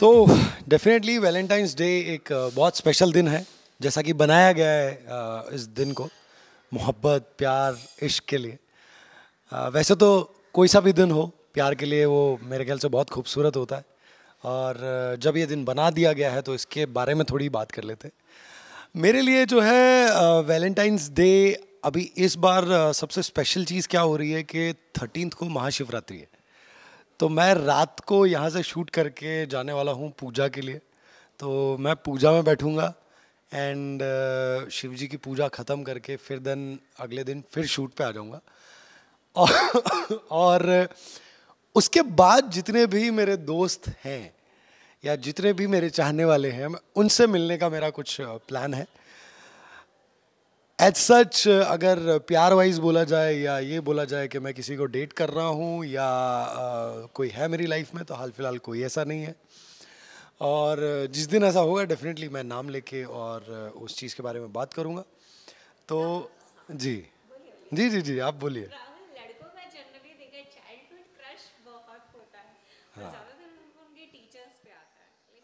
तो definitely Valentine's day एक uh, बहुत स्पेशल दिन है जैसा कि बनाया गया है uh, इस दिन को मोहब्बत प्यार इश्क के लिए uh, वैसे तो कोई सा भी दिन हो प्यार के लिए वो मेरे ख्याल से बहुत खूबसूरत होता है और जब ये दिन बना दिया गया है तो इसके बारे में थोड़ी बात कर लेते मेरे लिए जो है वैलेंटाइंस डे अभी इस बार सबसे स्पेशल चीज़ क्या हो रही है कि थर्टीन को महाशिवरात्रि है तो मैं रात को यहाँ से शूट करके जाने वाला हूँ पूजा के लिए तो मैं पूजा में बैठूँगा एंड uh, शिव जी की पूजा ख़त्म करके फिर देन अगले दिन फिर शूट पे आ जाऊँगा और, और उसके बाद जितने भी मेरे दोस्त हैं या जितने भी मेरे चाहने वाले हैं उनसे मिलने का मेरा कुछ प्लान uh, है एज सच uh, अगर प्यार वाइज बोला जाए या ये बोला जाए कि मैं किसी को डेट कर रहा हूँ या uh, कोई है मेरी लाइफ में तो हाल फिलहाल कोई ऐसा नहीं है और uh, जिस दिन ऐसा होगा डेफिनेटली मैं नाम लेके और उस चीज़ के बारे में बात करूँगा तो जी जी जी जी आप बोलिए हाँ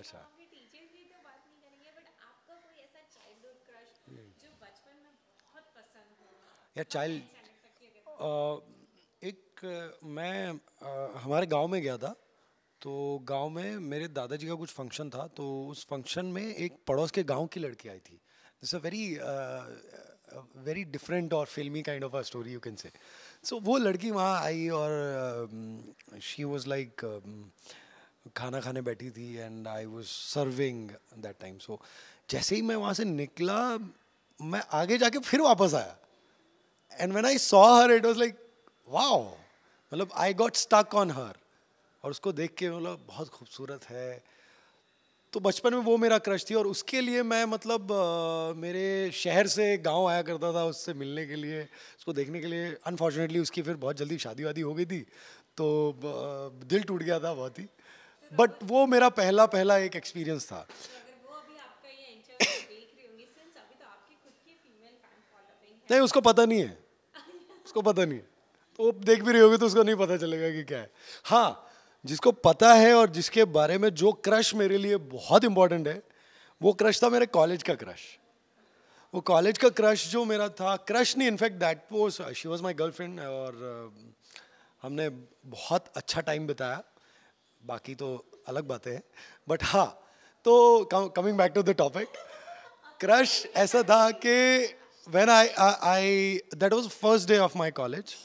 अच्छा या चाइल्ड एक मैं हमारे गांव में गया था तो गांव में मेरे दादाजी का कुछ फंक्शन था तो उस फंक्शन में एक पड़ोस के गांव की लड़की आई थी this a very very different और फिल्मी kind of a story you can say so वो लड़की वहाँ आई और शी वॉज लाइक खाना खाने बैठी थी and I was serving that time so जैसे ही मैं वहाँ से निकला मैं आगे जाके फिर वापस आया and when I saw her it was like wow मतलब I got stuck on her और उसको देख के मतलब बहुत खूबसूरत है तो बचपन में वो मेरा क्रश थी और उसके लिए मैं मतलब मेरे शहर से गांव आया करता था उससे मिलने के लिए उसको देखने के लिए अनफॉर्चुनेटली उसकी फिर बहुत जल्दी शादी वादी हो गई थी तो दिल टूट गया था बहुत ही बट वो मेरा पहला पहला एक एक्सपीरियंस था तो नहीं उसको पता नहीं है उसको पता नहीं है तो वो देख भी रही होगी तो उसको नहीं पता चलेगा कि क्या है हाँ जिसको पता है और जिसके बारे में जो क्रश मेरे लिए बहुत इंपॉर्टेंट है वो क्रश था मेरे कॉलेज का क्रश वो कॉलेज का क्रश जो मेरा था क्रश नहीं in fact that was she was my girlfriend और uh, हमने बहुत अच्छा टाइम बिताया बाकी तो अलग बातें हैं बट हाँ तो coming back to the topic crush ऐसा था कि when I, I, I that was first day of my college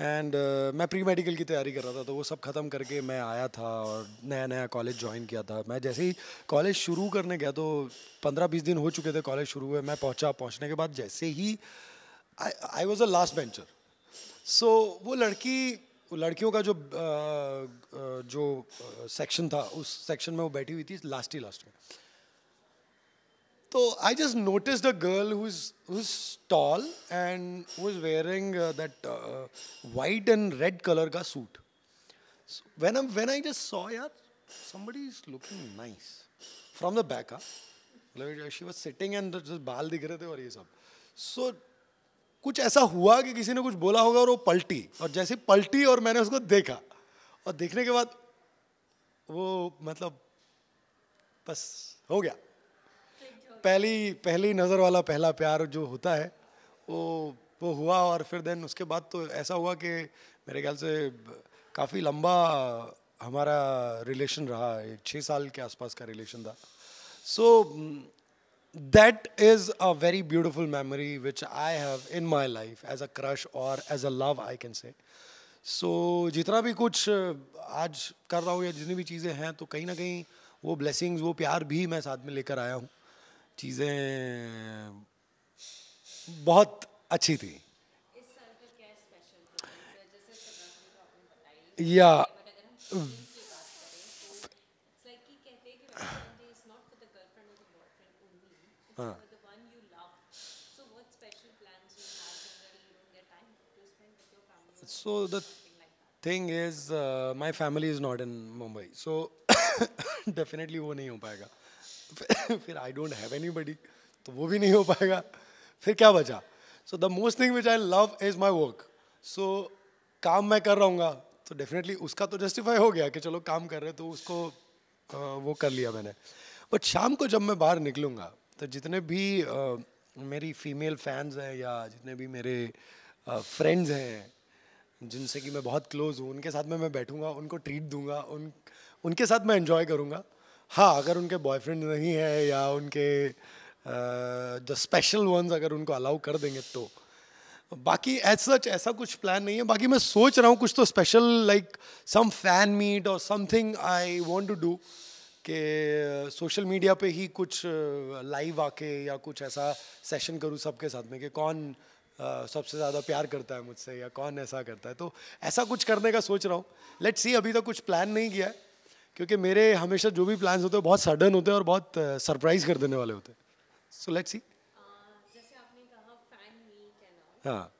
and uh, मैं प्री मेडिकल की तैयारी कर रहा था तो वो सब ख़त्म करके मैं आया था और नया नया कॉलेज ज्वाइन किया था मैं जैसे ही कॉलेज शुरू करने गया तो पंद्रह बीस दिन हो चुके थे कॉलेज शुरू हुए मैं पहुंचा पहुंचने के बाद जैसे ही I was a last bencher so वो लड़की लड़कियों का जो आ, uh, uh, जो सेक्शन uh, था उस सेक्शन में वो बैठी हुई थी लास्ट ही लास्ट में तो I just notice the girl tall and was wearing that white and red colour का suit when I when I just saw यार somebody is looking nice from the back she was sitting and जो बाल दिख रहे थे और ये सब सो कुछ ऐसा हुआ कि किसी ने कुछ बोला होगा और वो पलटी और जैसे पलटी और मैंने उसको देखा और देखने के बाद वो मतलब बस हो गया पहली पहली नज़र वाला पहला प्यार जो होता है वो वो हुआ और फिर देन उसके बाद तो ऐसा हुआ कि मेरे ख्याल से काफ़ी लंबा हमारा रिलेशन रहा छः साल के आसपास का रिलेशन था so that is a very beautiful memory which I have in my life as a crush और as a love I can say so जितना भी कुछ आज कर रहा हूँ या जितनी भी चीज़ें हैं तो कहीं ना कहीं वो ब्लेसिंग्स वो प्यार भी मैं साथ में लेकर आया हूँ चीज़ें बहुत अच्छी थी या हाँ so the thing is uh, my family is not in mumbai so definitely wo nahi ho payega फिर I don't have anybody तो वो भी नहीं हो पाएगा फिर क्या बचा so the most thing which I love is my work so काम मैं कर रहा तो डेफिनेटली उसका तो जस्टिफाई हो गया कि चलो काम कर रहे तो उसको आ, वो कर लिया मैंने बट शाम को जब मैं बाहर निकलूँगा तो जितने भी आ, मेरी फीमेल फैंस हैं या जितने भी मेरे फ्रेंड्स हैं जिनसे कि मैं बहुत क्लोज हूँ उनके साथ में मैं बैठूँगा उनको ट्रीट दूंगा उन उनके साथ मैं इन्जॉय करूँगा हाँ अगर उनके बॉयफ्रेंड नहीं है या उनके द स्पेशल वंस अगर उनको अलाउ कर देंगे तो बाकी एज सच ऐसा कुछ प्लान नहीं है बाकी मैं सोच रहा हूँ कुछ तो special like some fan meet और something I want to do कि सोशल मीडिया पे ही कुछ लाइव आके या कुछ ऐसा सेशन करूँ सबके साथ में कि कौन सबसे ज़्यादा प्यार करता है मुझसे या कौन ऐसा करता है तो ऐसा कुछ करने का सोच रहा हूँ लेट्स सी अभी तक तो कुछ प्लान नहीं किया है क्योंकि मेरे हमेशा जो भी प्लान्स होते हैं बहुत सडन होते हैं और बहुत सरप्राइज uh, कर देने वाले होते हैं सो सी हाँ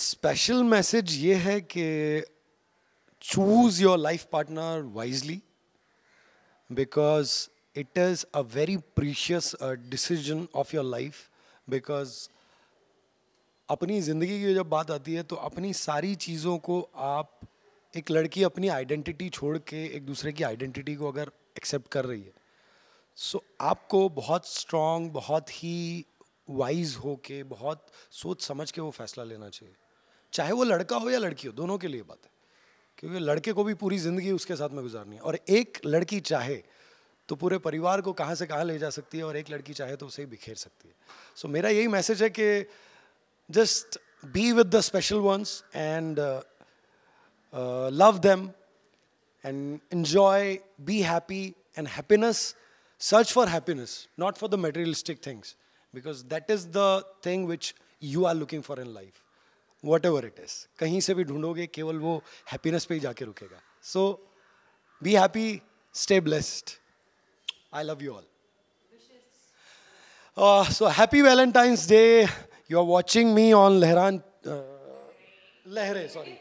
स्पेशल मैसेज ये है कि choose your life partner wisely because it is a very precious decision of your life because अपनी ज़िंदगी की जब बात आती है तो अपनी सारी चीज़ों को आप एक लड़की अपनी आइडेंटिटी छोड़ के एक दूसरे की आइडेंटिटी को अगर एक्सेप्ट कर रही है सो so, आपको बहुत स्ट्रॉन्ग बहुत ही वाइज हो के बहुत सोच समझ के वो फैसला लेना चाहिए चाहे वो लड़का हो या लड़की हो दोनों के लिए बात है क्योंकि लड़के को भी पूरी ज़िंदगी उसके साथ में गुजारनी है और एक लड़की चाहे तो पूरे परिवार को कहाँ से कहाँ ले जा सकती है और एक लड़की चाहे तो उसे ही बिखेर सकती है सो so, मेरा यही मैसेज है कि Just be with the special ones and uh, uh, love them and enjoy, be happy, and happiness. Search for happiness, not for the materialistic things, because that is the thing which you are looking for in life. whatever it कहीं से भी ढूंढोगे केवल वो happiness पे ही जाके रुकेगा so be happy stay blessed I love you all So happy Valentine's Day. You are watching me on Lehren Lehren sorry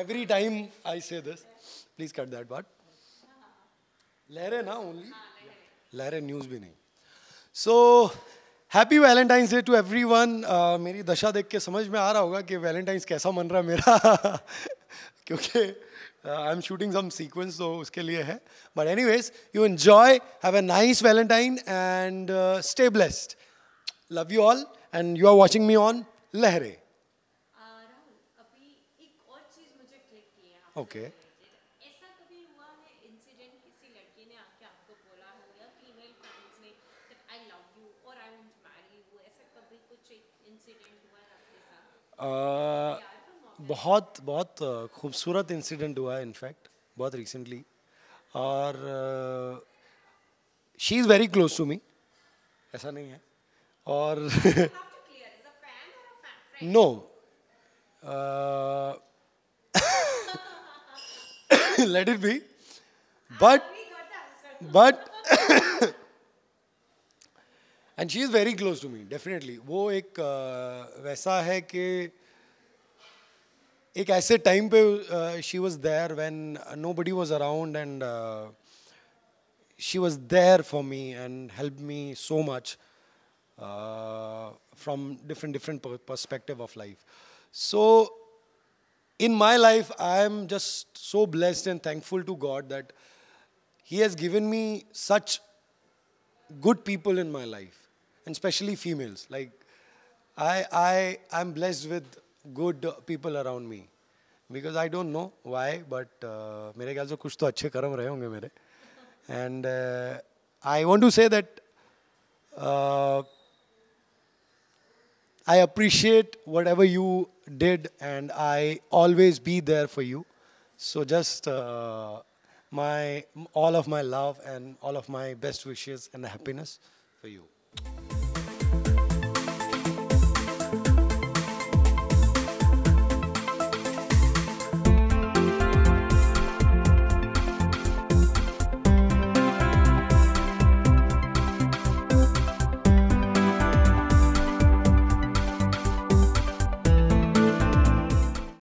every time I say this please cut that but Lehren ना ओनली लहरे न्यूज भी नहीं so happy Valentine's day to everyone मेरी दशा देख के समझ में आ रहा होगा कि वैलेंटाइंस कैसा मन रहा है मेरा क्योंकि I am shooting some sequence तो उसके लिए है but anyways you enjoy have a nice Valentine and stay blessed love you all and you are watching me on Lehren okay बहुत बहुत खूबसूरत इंसिडेंट हुआ है इनफैक्ट बहुत रिसेंटली और she is very close to me ऐसा नहीं है और no let it be but but and she is very close to me definitely वो एक uh, वैसा है कि एक ऐसे टाइम पे she was there when nobody was around and she was there for me and help me so much Uh, from different different perspective of life. So in my life, I am just so blessed and thankful to God that He has given me such good people in my life, and especially females. Like, I, I, I'm blessed with good people around me. Because I don't know why, but uh, मेरे ख्याल से कुछ तो अच्छे कर्म रहे होंगे मेरे and I want to say that I appreciate whatever you did, and I always be there for you. So just uh, my all of my love and all of my best wishes and happiness for you.